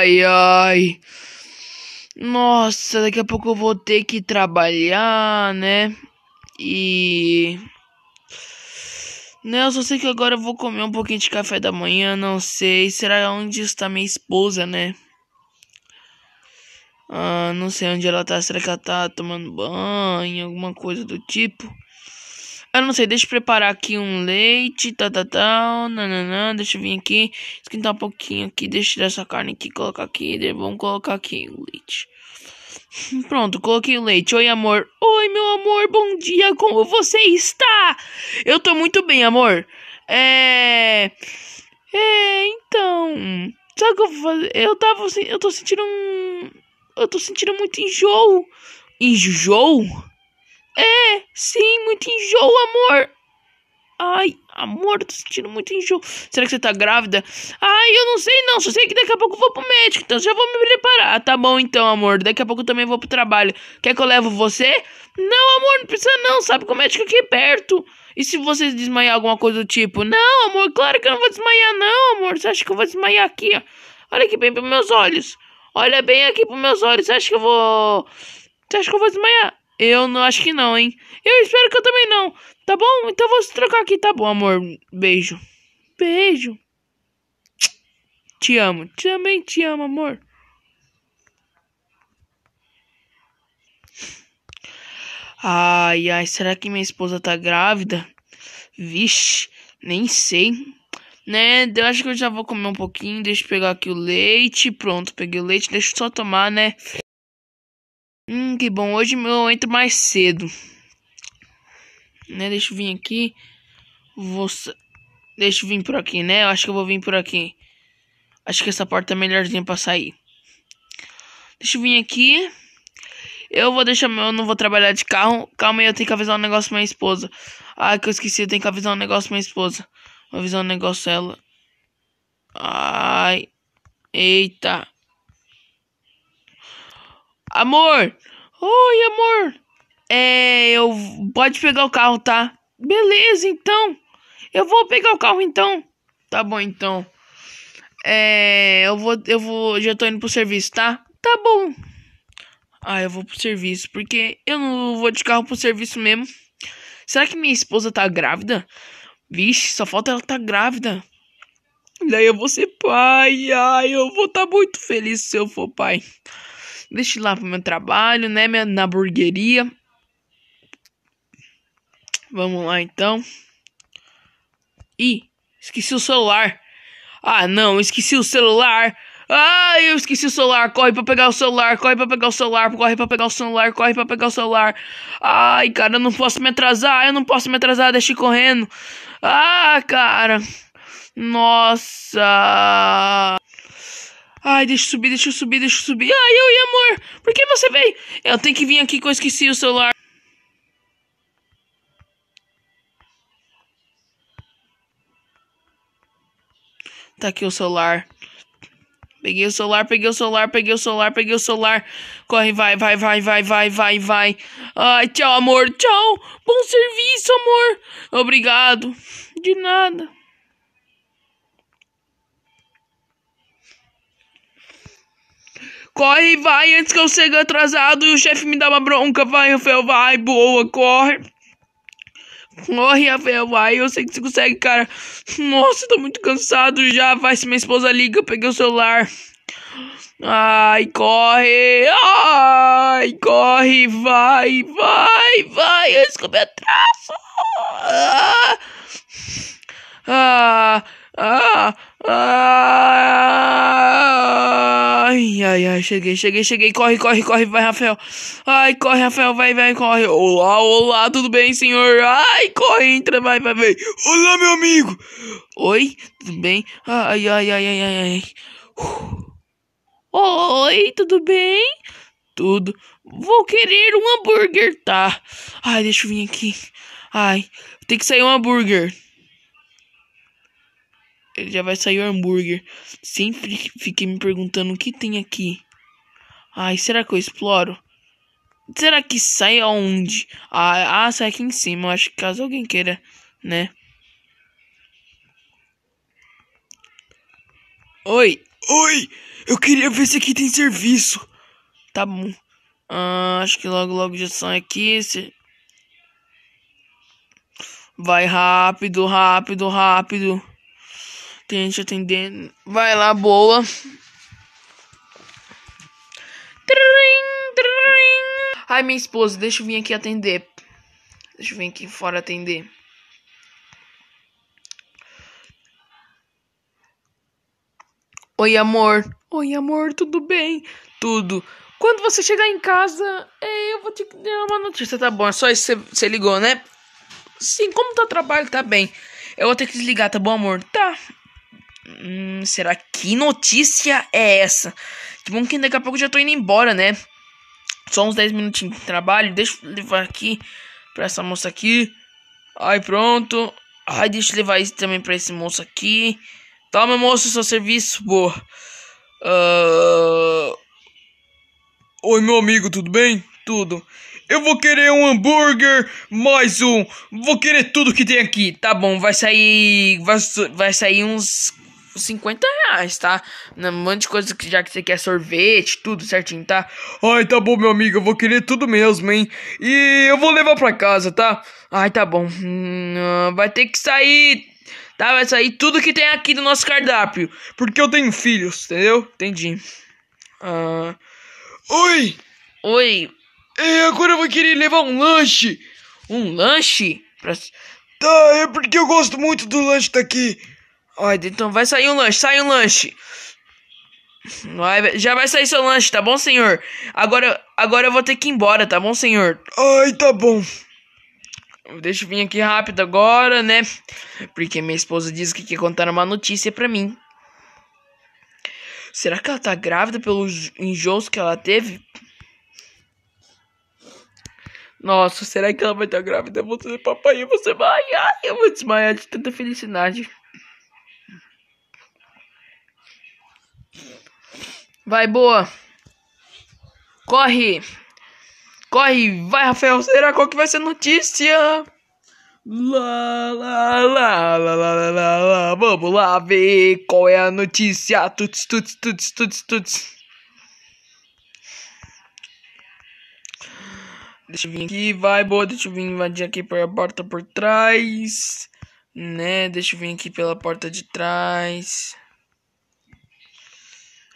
Ai, ai. Nossa, daqui a pouco eu vou ter que trabalhar, né? E. não né, eu só sei que agora eu vou comer um pouquinho de café da manhã, não sei. Será onde está minha esposa, né? Ah, não sei onde ela tá. Será que ela tá tomando banho, alguma coisa do tipo? Eu não sei, deixa eu preparar aqui um leite, tá, tá, tá, nananã, deixa eu vir aqui, esquentar um pouquinho aqui, deixa eu tirar essa carne aqui, colocar aqui, vamos colocar aqui o leite. Pronto, coloquei o leite. Oi, amor. Oi, meu amor, bom dia, como você está? Eu tô muito bem, amor. É... É, então... Sabe o que eu vou fazer? Eu tava... Eu tô sentindo um... Eu tô sentindo muito enjoo. Enjoo? É, sim, muito enjoo, amor. Ai, amor, tô sentindo muito enjoo. Será que você tá grávida? Ai, eu não sei não, só sei que daqui a pouco eu vou pro médico, então já vou me preparar. Tá bom então, amor, daqui a pouco eu também vou pro trabalho. Quer que eu levo você? Não, amor, não precisa não, sabe que o médico é aqui é perto. E se você desmaiar alguma coisa do tipo? Não, amor, claro que eu não vou desmaiar não, amor. Você acha que eu vou desmaiar aqui, ó? Olha aqui bem pros meus olhos. Olha bem aqui pros meus olhos, você acha que eu vou... Você acha que eu vou desmaiar? Eu não acho que não, hein? Eu espero que eu também não. Tá bom? Então vou se trocar aqui, tá bom, amor? Beijo. Beijo. Te amo. Também te amo, amor. Ai, ai, será que minha esposa tá grávida? Vixe, nem sei. Né, eu acho que eu já vou comer um pouquinho. Deixa eu pegar aqui o leite. Pronto, peguei o leite. Deixa eu só tomar, né? Hum, que bom. Hoje eu entro mais cedo. Né? Deixa eu vir aqui. Vou... Deixa eu vir por aqui, né? Eu acho que eu vou vir por aqui. Acho que essa porta é melhorzinha pra sair. Deixa eu vir aqui. Eu vou deixar meu. Eu não vou trabalhar de carro. Calma aí, eu tenho que avisar um negócio pra minha esposa. Ah, que eu esqueci. Eu tenho que avisar um negócio pra minha esposa. Vou avisar um negócio a ela. Ai. Eita. Amor! Oi, amor! É, eu. Pode pegar o carro, tá? Beleza, então. Eu vou pegar o carro, então. Tá bom, então. É, eu vou. Eu vou. Já tô indo pro serviço, tá? Tá bom. Ah, eu vou pro serviço, porque eu não vou de carro pro serviço mesmo. Será que minha esposa tá grávida? Vixe, só falta ela tá grávida. Daí eu vou ser pai. Ai, eu vou estar tá muito feliz se eu for pai destilar pro meu trabalho, né? Minha, na burgueria. Vamos lá então. Ih, esqueci o celular. Ah, não, esqueci o celular. Ah, eu esqueci o celular. Corre pra pegar o celular, corre pra pegar o celular, corre pra pegar o celular, corre pra pegar o celular. Ai, cara, eu não posso me atrasar, eu não posso me atrasar, deixa correndo. Ah, cara. Nossa. Ai, deixa eu subir, deixa eu subir, deixa eu subir. Ai, eu e amor, por que você veio? Eu tenho que vir aqui que eu esqueci o celular. Tá aqui o celular. Peguei o celular, peguei o celular, peguei o celular, peguei o celular. Corre, vai, vai, vai, vai, vai, vai, vai. Ai, tchau, amor, tchau. Bom serviço, amor. Obrigado. De nada. Corre, vai, antes que eu chegue atrasado e o chefe me dá uma bronca. Vai, Rafael, vai, boa, corre. Corre, Rafael, vai. Eu sei que você consegue, cara. Nossa, tô muito cansado já. Vai, se minha esposa liga, eu peguei o celular. Ai, corre! Ai, corre! Vai, vai, vai! Antes que eu me atraso! Ah, ah, ah. Ai, ai, ai, cheguei, cheguei, cheguei. Corre, corre, corre, vai, Rafael. Ai, corre, Rafael, vai, vai, corre. Olá, olá, tudo bem, senhor? Ai, corre, entra, vai, vai, vai. Olá, meu amigo. Oi, tudo bem? Ai, ai, ai, ai, ai, ai. Oi, tudo bem? Tudo. Vou querer um hambúrguer, tá? Ai, deixa eu vir aqui. Ai, tem que sair um hambúrguer já vai sair o hambúrguer. Sempre fiquei me perguntando o que tem aqui. Ai, será que eu exploro? Será que sai aonde? Ah, ah sai aqui em cima. Eu acho que caso alguém queira, né? Oi, oi! Eu queria ver se aqui tem serviço. Tá bom. Ah, acho que logo, logo já sai aqui. Vai rápido, rápido, rápido. Cliente atendendo. Vai lá, boa. Ai, minha esposa, deixa eu vir aqui atender. Deixa eu vir aqui fora atender. Oi, amor. Oi, amor, tudo bem? Tudo. Quando você chegar em casa, é, eu vou te dar uma notícia, tá bom? É só isso que você ligou, né? Sim, como tá o trabalho, tá bem. Eu vou ter que desligar, tá bom, amor? Tá. Hum, será que notícia é essa? Que bom que daqui a pouco já tô indo embora, né? Só uns 10 minutinhos de trabalho. Deixa eu levar aqui pra essa moça aqui. Ai, pronto. Ai, deixa eu levar isso também pra esse moço aqui. Toma, moço, seu serviço, boa. Uh... Oi, meu amigo, tudo bem? Tudo. Eu vou querer um hambúrguer, mais um. Vou querer tudo que tem aqui. Tá bom, vai sair. Vai, vai sair uns 50 reais, tá? Um monte de coisa que já que você quer sorvete, tudo certinho, tá? Ai, tá bom, meu amigo, eu vou querer tudo mesmo, hein? E eu vou levar pra casa, tá? Ai, tá bom. Hum, vai ter que sair, tá? Vai sair tudo que tem aqui do nosso cardápio. Porque eu tenho filhos, entendeu? Entendi. Ah. Oi! Oi! É, agora eu vou querer levar um lanche! Um lanche? Pra... Tá, é porque eu gosto muito do lanche daqui. Olha, então vai sair um lanche, sai um lanche. Vai, já vai sair seu lanche, tá bom, senhor? Agora, agora eu vou ter que ir embora, tá bom, senhor? Ai, tá bom. Deixa eu vir aqui rápido agora, né? Porque minha esposa disse que quer contar uma notícia pra mim. Será que ela tá grávida pelos enjoos que ela teve? Nossa, será que ela vai estar grávida? Eu vou ser papai e você vai. Ai, eu vou desmaiar de tanta felicidade. Vai, boa. Corre. Corre, vai, Rafael. Será qual que vai ser a notícia? Lá, lá, lá, lá, lá, lá, lá. Vamos lá ver qual é a notícia. Tuts, tuts, tuts, tuts, tuts. Deixa eu vir aqui, vai, boa. Deixa eu vir invadir aqui pela porta por trás. Né, deixa eu vir aqui pela porta de trás.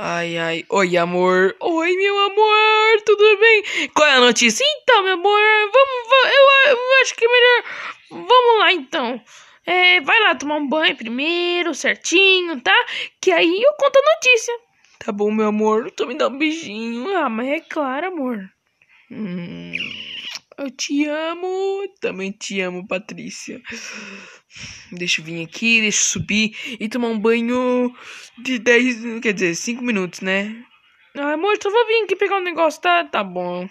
Ai, ai. Oi, amor. Oi, meu amor. Tudo bem? Qual é a notícia? Então, meu amor, vamos. vamos eu, eu, acho que é melhor. Vamos lá, então. É, vai lá tomar um banho primeiro, certinho, tá? Que aí eu conto a notícia. Tá bom, meu amor. Tu me dá um beijinho. Ah, mas é claro, amor. Hum, eu te amo. Também te amo, Patrícia. Deixa eu vir aqui, deixa eu subir e tomar um banho de 10, quer dizer, 5 minutos, né? Ai, amor, só vou vir aqui pegar um negócio, tá? Tá bom.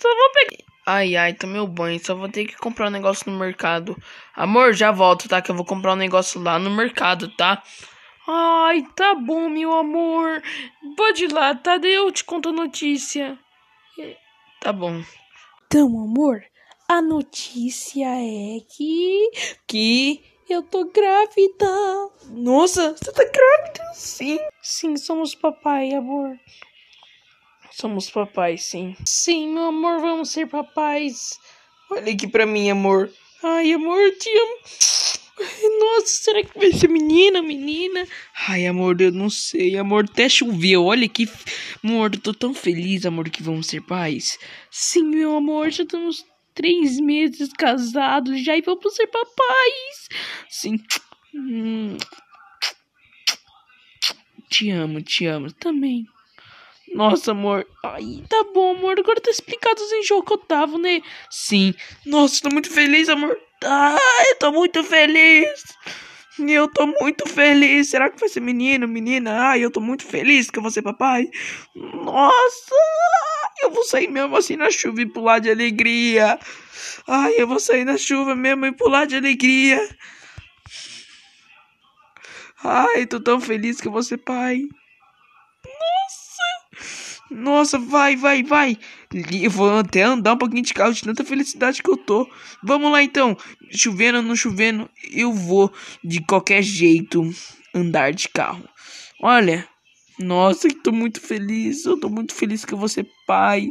Só vou pegar. Ai, ai, tomei o banho, só vou ter que comprar um negócio no mercado. Amor, já volto, tá? Que eu vou comprar um negócio lá no mercado, tá? Ai, tá bom, meu amor. Pode ir lá, tá? Daí eu te conto a notícia. Tá bom. Então, amor, a notícia é que. que eu tô grávida! Nossa, você tá grávida? Sim! Sim, somos papai, amor. Somos papais, sim. Sim, meu amor, vamos ser papais. Olha aqui pra mim, amor. Ai, amor, eu te amo. Nossa, será que vai ser menina, menina? Ai, amor, eu não sei, amor, até choveu. Olha que. Amor, eu tô tão feliz, amor, que vamos ser pais. Sim, meu amor, já estamos três meses casados já e vamos ser papais. Sim. Hum. Te amo, te amo também. Nossa, amor. Ai, tá bom, amor. Agora tá explicado em jogo que eu tava, né? Sim. Nossa, tô muito feliz, amor. Ai, tô muito feliz. Eu tô muito feliz. Será que vai ser menino, menina? Ai, eu tô muito feliz que eu vou ser papai. Nossa! Eu vou sair mesmo assim na chuva e pular de alegria. Ai, eu vou sair na chuva mesmo e pular de alegria. Ai, tô tão feliz que eu vou ser pai. Nossa! Nossa, vai, vai, vai! Eu vou até andar um pouquinho de carro de tanta felicidade que eu tô. Vamos lá então. Chovendo ou não chovendo, eu vou de qualquer jeito andar de carro. Olha, nossa, que tô muito feliz. Eu tô muito feliz que eu vou ser pai.